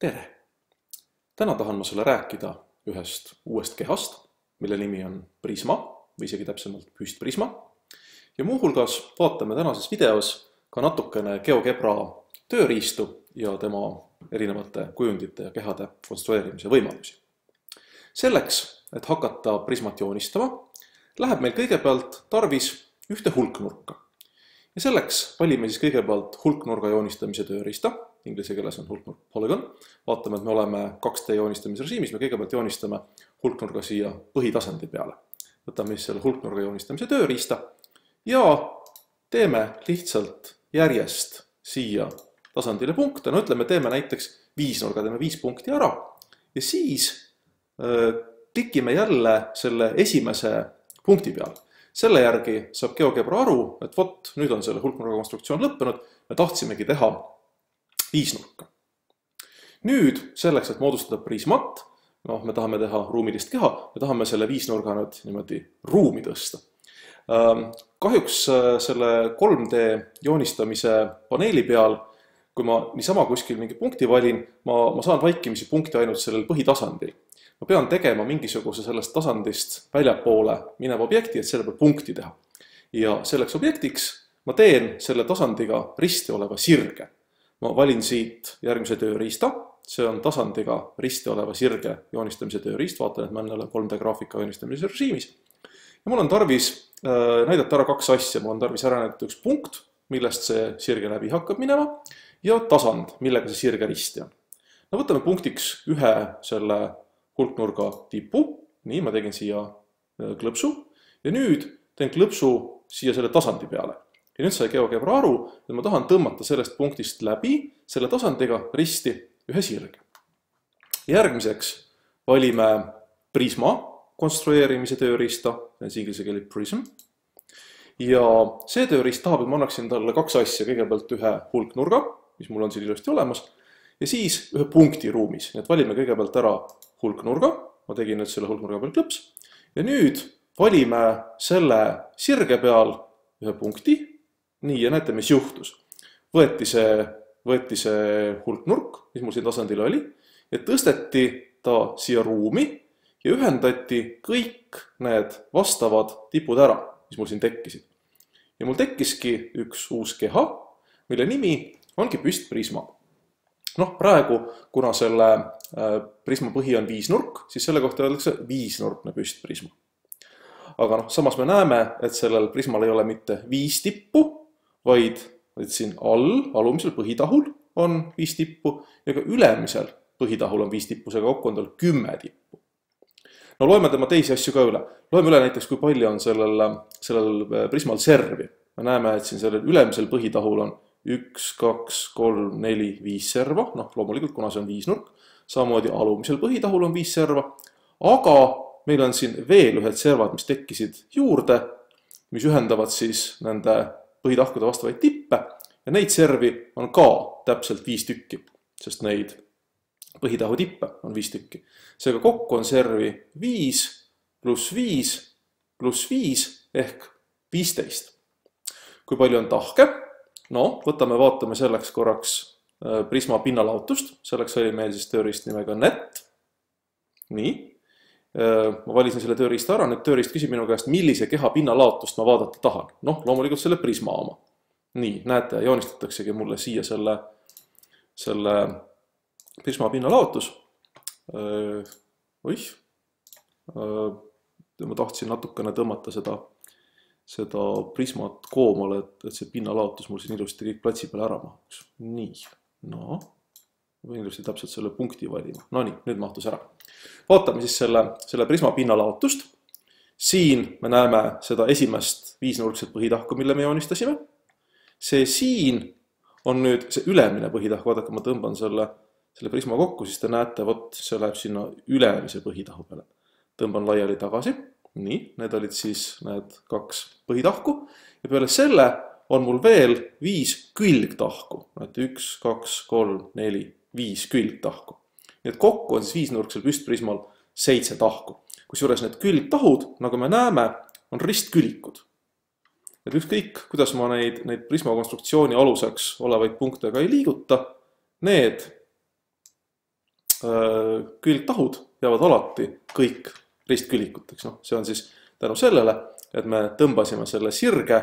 tere! täna tahan ma sulle rääkida ühest uuest kehast, mille nimi on prisma või isegi täpsemalt püstprisma. ja muuhulgas vaatame tänases videos ka natukene GeoGebra tööriistu ja tema erinevate kujundite ja kehade konstrueerimise võimalusi. selleks, et hakata prismat joonistama, läheb meil kõigepealt tarvis ühte hulknurka. ja selleks valime siis kõigepealt hulknurga joonistamise tööriista inglise keeles on hulknurk polügoon, vaatame, et me oleme 2D joonistamisrežiimis, me kõigepealt joonistame hulknurga siia põhitasandi peale. võtame siis selle hulknurga joonistamise tööriista ja teeme lihtsalt järjest siia tasandile punkte, no ütleme, teeme näiteks viisnurga, teeme viis punkti ära ja siis öö, äh, klikime jälle selle esimese punkti peal. selle järgi saab GeoGebra aru, et vot, nüüd on selle hulknurga konstruktsioon lõppenud, me tahtsimegi teha viisnurka. nüüd selleks, et moodustada prismat, noh, me tahame teha ruumilist keha, me tahame selle viisnurga nüüd niimoodi ruumi tõsta. Ehm, kahjuks äh, selle 3D joonistamise paneeli peal, kui ma niisama kuskil mingi punkti valin, ma, ma saan vaikimisi punkti ainult sellel põhitasandil. ma pean tegema mingisuguse sellest tasandist väljapoole mineva objekti, et selle peal punkti teha. ja selleks objektiks ma teen selle tasandiga risti oleva sirge ma valin siit järgmise tööriista, see on tasandiga risti oleva sirge joonistamise tööriist, vaatan, et ma olen jälle 3D graafika joonistamise režiimis. ja mul on tarvis äh, näidata ära kaks asja, mul on tarvis ära näidata üks punkt, millest see sirge läbi hakkab minema ja tasand, millega see sirge risti on. no võtame punktiks ühe selle hulknurga tipu, nii ma tegin siia äh, klõpsu ja nüüd teen klõpsu siia selle tasandi peale ja nüüd sai GeoGebra aru, et ma tahan tõmmata sellest punktist läbi selle tasandiga risti ühe sirge. järgmiseks valime prisma konstrueerimise tööriista, see on inglise keeles prism. ja see tööriist tahab, et ma annaksin talle kaks asja, kõigepealt ühe hulknurga, mis mul on siin ilusti olemas, ja siis ühe punkti ruumis, nii et valime kõigepealt ära hulknurga, ma tegin nüüd selle hulknurga peal klõps, ja nüüd valime selle sirge peal ühe punkti nii, ja näete, mis juhtus. võeti see, võeti see hulknurk, mis mul siin tasandil oli, ja tõsteti ta siia ruumi ja ühendati kõik need vastavad tipud ära, mis mul siin tekkisid. ja mul tekkiski üks uus keha, mille nimi ongi püstprisma. noh, praegu, kuna selle äh, prisma põhi on viisnurk, siis selle kohta öeldakse viisnurkne püstprisma aga noh, samas me näeme, et sellel prismal ei ole mitte viis tippu, vaid, vaid siin all, alumisel põhitahul on viis tippu ja ka ülemisel põhitahul on viis tippu, seega kokku on tal kümme tippu. no loeme tema teisi asju ka üle. loeme üle näiteks, kui palju on sellel, sellel äh, prismal servi. me näeme, et siin sellel ülemisel põhitahul on üks, kaks, kolm, neli, viis serva, noh loomulikult, kuna see on viisnurk, samamoodi alumisel põhitahul on viis serva, aga meil on siin veel ühed servad, mis tekkisid juurde, mis ühendavad siis nende põhitahkude vastavaid tippe ja neid servi on ka täpselt viis tükki, sest neid põhitahu tippe on viis tükki. seega kokku on servi viis pluss viis pluss viis ehk viisteist. kui palju on tahke? no võtame, vaatame selleks korraks äh, prisma pinnalaotust, selleks oli meil siis tööriist nimega net. nii Äh, ma valisin selle tööriista ära, nüüd tööriist küsib minu käest, millise keha pinnalaotust ma vaadata tahan. noh, loomulikult selle prisma oma. nii, näete, joonistataksegi mulle siia selle, selle prisma pinnalaotus. Äh, oih, äh, ma tahtsin natukene tõmmata seda, seda prismat koomale, et, et see pinnalaotus mul siin ilusti kõik platsi peale ära mahuks. nii, noh, ma pean ilusti täpselt selle punkti valima. Nonii, nüüd mahtus ära vaatame siis selle, selle prisma pinnalaotust. siin me näeme seda esimest viisnurkset põhitahku, mille me joonistasime. see siin on nüüd see ülemine põhitahk, vaadake, ma tõmban selle, selle prisma kokku, siis te näete, vot see läheb sinna ülemise põhitahu peale. tõmban laiali tagasi, nii, need olid siis need kaks põhitahku ja peale selle on mul veel viis külgtahku, näete üks, kaks, kolm, neli, viis külgtahku nii et kokku on siis viisnurksel püstprismal seitse tahku. kusjuures need külgtahud, nagu me näeme, on ristkülikud. et ükskõik, kuidas ma neid, neid prisma konstruktsiooni aluseks olevaid punkte ka ei liiguta, need öö, äh, külgtahud jäävad alati kõik ristkülikuteks, noh, see on siis tänu sellele, et me tõmbasime selle sirge,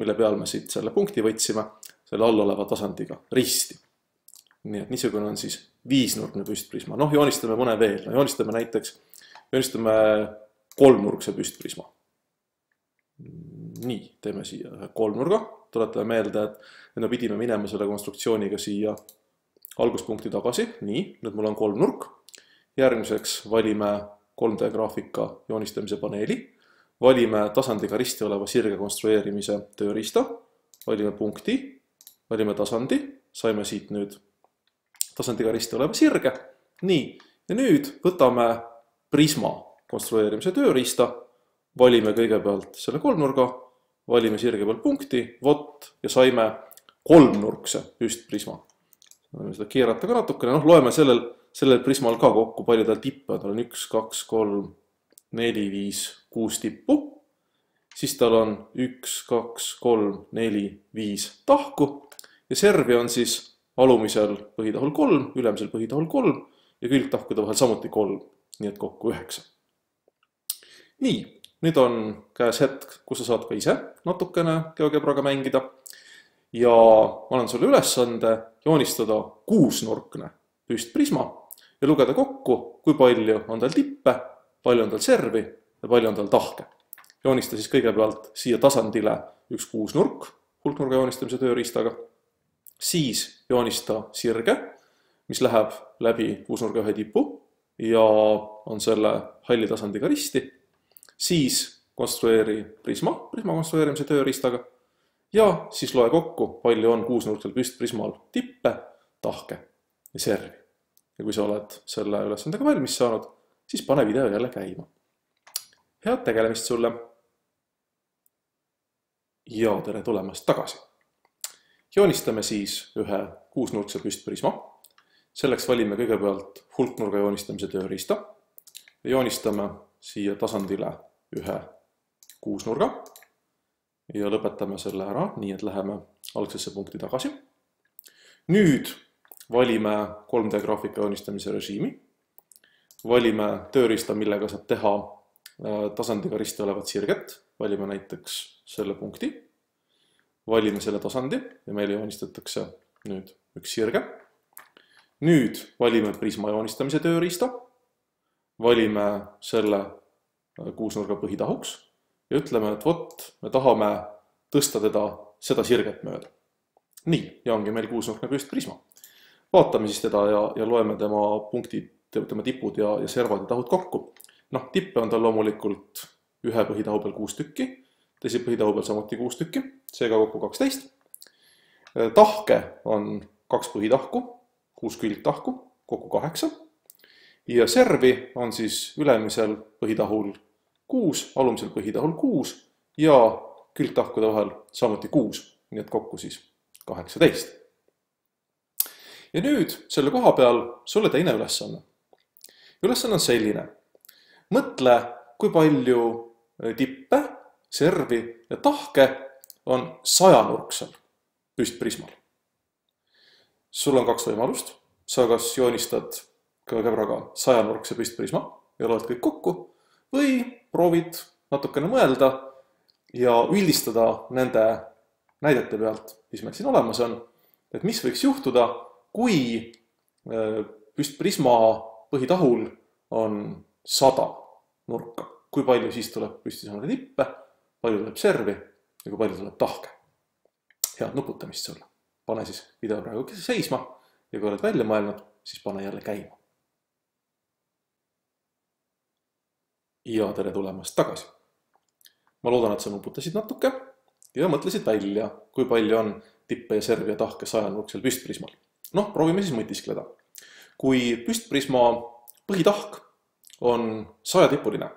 mille peal me siit selle punkti võtsime, selle all oleva tasandiga risti nii et niisugune on siis viisnurkne püstprisma, noh, joonistame mõne veel, no joonistame näiteks, joonistame kolmnurkse püstprisma. nii, teeme siia ühe kolmnurga, tuletame meelde, et me pidime minema selle konstruktsiooniga siia alguspunkti tagasi, nii, nüüd mul on kolmnurk. järgmiseks valime 3D graafika joonistamise paneeli, valime tasandiga risti oleva sirge konstrueerimise tööriista, valime punkti, valime tasandi, saime siit nüüd tasandiga risti olema sirge. nii, ja nüüd võtame prisma konstrueerimise tööriista, valime kõigepealt selle kolmnurga, valime sirge peal punkti, vot, ja saime kolmnurkse püstprisma. saame seda keerata ka natukene, noh, loeme sellel, sellel prismal ka kokku, palju tal tippe on, tal on üks, kaks, kolm, neli, viis, kuus tippu siis tal on üks, kaks, kolm, neli, viis tahku ja servi on siis alumisel põhitahul kolm, ülemisel põhitahul kolm ja külgtahkude vahel samuti kolm, nii et kokku üheksa. nii, nüüd on käes hetk, kus sa saad ka ise natukene GeoGebraga mängida ja ma annan sulle ülesande joonistada kuusnurkne püstprisma ja lugeda kokku, kui palju on tal tippe, palju on tal servi ja palju on tal tahke. joonista siis kõigepealt siia tasandile üks kuusnurk hulknurga joonistamise tööriistaga siis joonista sirge, mis läheb läbi kuusnurga ühe tipu ja on selle halli tasandiga risti, siis konstrueeri prisma, prisma konstrueerimise tööriistaga ja siis loe kokku, palju on kuusnurkal püstprismal tippe, tahke ja servi. ja kui sa oled selle ülesandega valmis saanud, siis pane video jälle käima. head tegelemist sulle! ja tere tulemast tagasi! joonistame siis ühe kuusnurkse püstprisma. selleks valime kõigepealt hulknurga joonistamise tööriista. joonistame siia tasandile ühe kuusnurga ja lõpetame selle ära, nii et läheme algsesse punkti tagasi. nüüd valime 3D graafika joonistamise režiimi. valime tööriista, millega saab teha äh, tasandiga risti olevat sirget, valime näiteks selle punkti valime selle tasandi ja meile joonistatakse nüüd üks sirge. nüüd valime prisma joonistamise tööriista, valime selle äh, kuusnurga põhitahuks ja ütleme, et vot, me tahame tõsta teda seda sirget mööda. nii, ja ongi meil kuusnurk nagu just prisma. vaatame siis teda ja, ja loeme tema punktid, tema tipud ja, ja servad ja tahud kokku. noh, tippe on tal loomulikult ühe põhitahu peal kuus tükki teisipõhitahu peal samuti kuus tükki, seega kokku kaksteist. tahke on kaks põhitahku, kuus külgtahku, kokku kaheksa. ja servi on siis ülemisel põhitahul kuus, alumisel põhitahul kuus ja külgtahkude vahel samuti kuus, nii et kokku siis kaheksateist. ja nüüd selle koha peal sulle teine ülesanne. ülesanne on selline. mõtle, kui palju tippe servi ja tahke on sajanurksel püstprismal. sul on kaks võimalust, sa kas joonistad kõrvakäbraga sajanurkse püstprisma ja loed kõik kokku või proovid natukene mõelda ja üldistada nende näidete pealt, mis meil siin olemas on, et mis võiks juhtuda, kui äh, püstprisma põhitahul on sada nurka, kui palju siis tuleb püstisõnade tippe palju tuleb servi ja kui palju tuleb tahke. head nuputamist sulle. pane siis video praegu seisma ja kui oled välja mõelnud, siis pane jälle käima. ja tere tulemast tagasi. ma loodan, et sa nuputasid natuke ja mõtlesid välja, kui palju on tippe ja servi ja tahke sajanurksel püstprismal. noh, proovime siis mõtiskleda. kui püstprisma põhitahk on sajatipuline,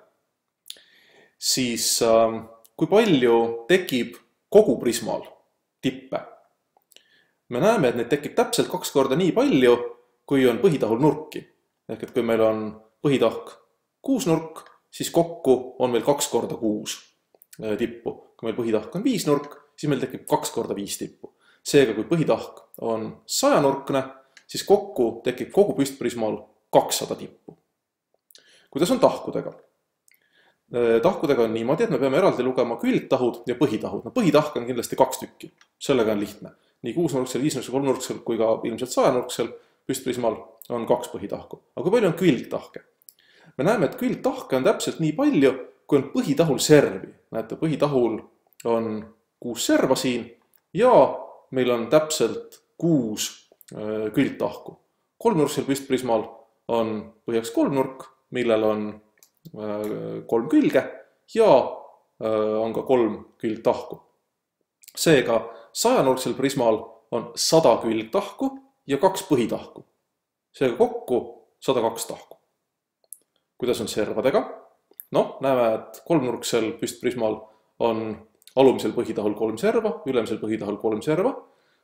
siis äh, kui palju tekib kogu prismal tippe. me näeme, et neid tekib täpselt kaks korda nii palju, kui on põhitahul nurki. ehk et kui meil on põhitahk kuusnurk, siis kokku on meil kaks korda kuus äh, tippu. kui meil põhitahk on viisnurk, siis meil tekib kaks korda viis tippu. seega, kui põhitahk on sajanurkne, siis kokku tekib kogu püstprismal kakssada tippu. kuidas on tahkudega? Äh, tahkudega on niimoodi, et me peame eraldi lugema külgtahud ja põhitahud. no põhitahk on kindlasti kaks tükki, sellega on lihtne. nii kuusnurksel, viisnurksel, kolmnurksel kui ka ilmselt sajanurksel püstprismal on kaks põhitahku. aga kui palju on külgtahke? me näeme, et külgtahke on täpselt nii palju, kui on põhitahul servi. näete, põhitahul on kuus serva siin ja meil on täpselt kuus äh, külgtahku. kolmnurksel püstprismal on põhjaks kolmnurk, millel on Äh, kolm külge ja äh, on ka kolm külgtahku. seega sajanurksel prismal on sada külgtahku ja kaks põhitahku. seega kokku sada kaks tahku. kuidas on servadega? noh, näeme, et kolmnurksel püstprismal on alumisel põhitahul kolm serva, ülemisel põhitahul kolm serva.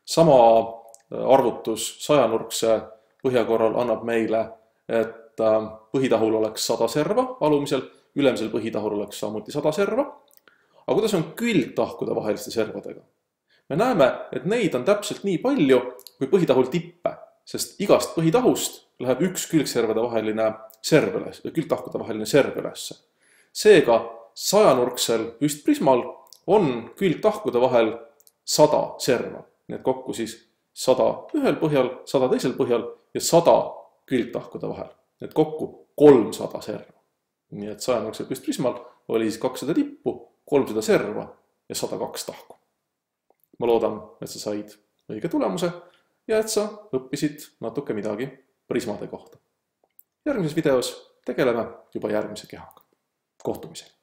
sama äh, arvutus sajanurkse põhja korral annab meile, et et äh, põhitahul oleks sada serva alumisel, ülemisel põhitahul oleks samuti sada serva. aga kuidas on külgtahkude vaheliste servadega? me näeme, et neid on täpselt nii palju kui põhitahul tippe, sest igast põhitahust läheb üks külgservade vaheline serv üles, külgtahkude vaheline serv ülesse. seega sajanurksel püstprismal on külgtahkude vahel sada serva, nii et kokku siis sada ühel põhjal, sada teisel põhjal ja sada külgtahkude vahel et kokku kolmsada serva. nii et saja nurksekus Prismal oli siis kakssada tippu, kolmsada serva ja sada kaks tahku. ma loodan, et sa said õige tulemuse ja et sa õppisid natuke midagi prismade kohta. järgmises videos tegeleme juba järgmise kehaga. kohtumiseni!